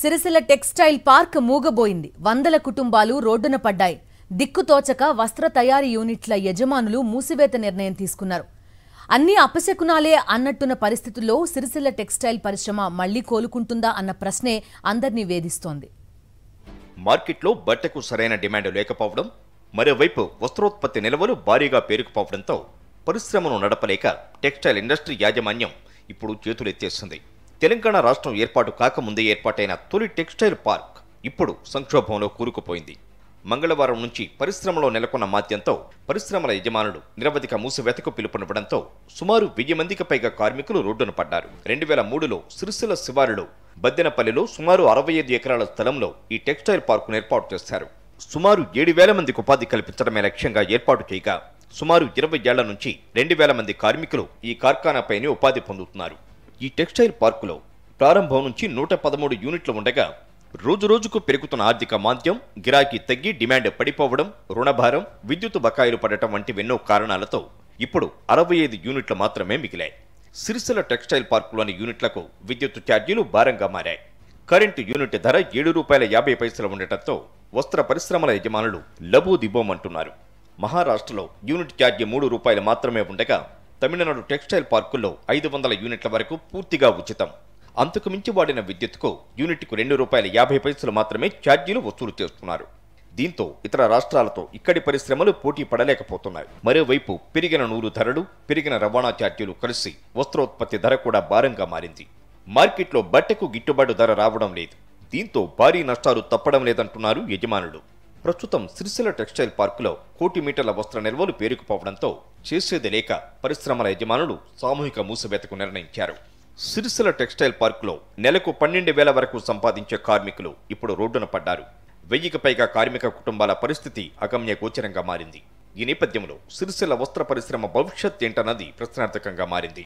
Sircilla textile park మూగబోయింది వందల కుటుంబాలు రోడ్డున పడ్డాయి దిక్కుతోచక వస్త్ర తయారీ యూనిట్ల యజమానులు మూసివేత నిర్ణయం తీసుకున్నారు అన్ని అపశకునాలే అన్నట్టున్న పరిస్థితుల్లో సిరిసిల్ల టెక్స్టైల్ పరిశ్రమ మళ్లీ కోలుకుంటుందా అన్న ప్రశ్నే అందరినీ వేధిస్తోంది మార్కెట్లో బట్టకు సరైన డిమాండ్ లేకపోవడం మరోవైపు వస్త్రోత్పత్తి నిల్వలు భారీగా పేరుకుపోవడంతో పరిశ్రమను నడపలేక టెక్స్టైల్ ఇండస్ట్రీ యాజమాన్యం ఇప్పుడు చేతులెత్తేస్తుంది తెలంగాణ రాష్ట్రం ఏర్పాటు కాకముందే ఏర్పాటైన తొలి టెక్స్టైల్ పార్క్ ఇప్పుడు సంక్షోభంలో కూరుకుపోయింది మంగళవారం నుంచి పరిశ్రమలో నెలకొన్న మాద్యంతో పరిశ్రమల యజమానులు నిరవధిక మూసివేతకు పిలుపునివ్వడంతో సుమారు వెయ్యి మందికి పైగా కార్మికులు రోడ్డున పడ్డారు రెండు వేల మూడులో సిరిసిల్ల శివారులో బద్దెనపల్లిలో సుమారు అరవై ఐదు ఎకరాల స్థలంలో ఈ టెక్స్టైల్ పార్కును ఏర్పాటు చేశారు సుమారు ఏడు వేల మందికి ఉపాధి కల్పించడమే లక్ష్యంగా ఏర్పాటు చేయగా సుమారు ఇరవై ఏళ్ల నుంచి రెండు వేల మంది కార్మికులు ఈ కార్ఖానాపైనే ఉపాధి పొందుతున్నారు ఈ టెక్స్టైల్ పార్కులో ప్రారంభం నుంచి నూట పదమూడు యూనిట్లు ఉండగా రోజురోజుకు పెరుగుతున్న ఆర్థిక మాంద్యం గిరాకీ తగ్గి డిమాండ్ పడిపోవడం రుణభారం విద్యుత్ బకాయిలు పడటం ఎన్నో కారణాలతో ఇప్పుడు అరవై ఐదు యూనిట్లు మాత్రమే మిగిలాయి సిరిసిల టెక్స్టైల్ పార్కులోని యూనిట్లకు విద్యుత్ ఛార్జీలు భారంగా మారాయి కరెంటు యూనిట్ ధర ఏడు రూపాయల యాభై పైసలు ఉండటంతో వస్త్ర పరిశ్రమల యజమానులు లబూ దిబోమంటున్నారు మహారాష్ట్రలో యూనిట్ ఛార్జీ మూడు రూపాయలు మాత్రమే ఉండగా తమిళనాడు టెక్స్టైల్ పార్కుల్లో ఐదు వందల యూనిట్ల వరకు పూర్తిగా ఉచితం అంతకు మించి వాడిన విద్యుత్కు యూనిట్కు రెండు రూపాయల యాభై పైసలు మాత్రమే ఛార్జీలు వసూలు చేస్తున్నారు దీంతో ఇతర రాష్ట్రాలతో ఇక్కడి పరిశ్రమలు పోటీ పడలేకపోతున్నాయి మరోవైపు పెరిగిన నూరు ధరలు పెరిగిన రవాణా ఛార్జీలు కలిసి వస్త్రోత్పత్తి ధర కూడా భారంగా మారింది మార్కెట్లో బట్టకు గిట్టుబాటు ధర రావడం లేదు దీంతో భారీ నష్టాలు తప్పడం లేదంటున్నారు యజమానులు ప్రస్తుతం సిరిసిల్ల టెక్స్టైల్ పార్కులో కోటి మీటర్ల వస్త్ర నిల్వలు పేరుకుపోవడంతో చేసేది లేక పరిశ్రమల యజమానులు సామూహిక మూసివేతకు నిర్ణయించారు సిరిసిల్ల టెక్స్టైల్ పార్కులో నెలకు పన్నెండు వేల వరకు సంపాదించే కార్మికులు ఇప్పుడు రోడ్డున పడ్డారు వెయ్యికి పైగా కార్మిక కుటుంబాల పరిస్థితి అగమ్య గోచరంగా మారింది ఈ నేపథ్యంలో సిరిసిల్ల వస్త్ర పరిశ్రమ భవిష్యత్ ఏంటన్నది ప్రశ్నార్థకంగా మారింది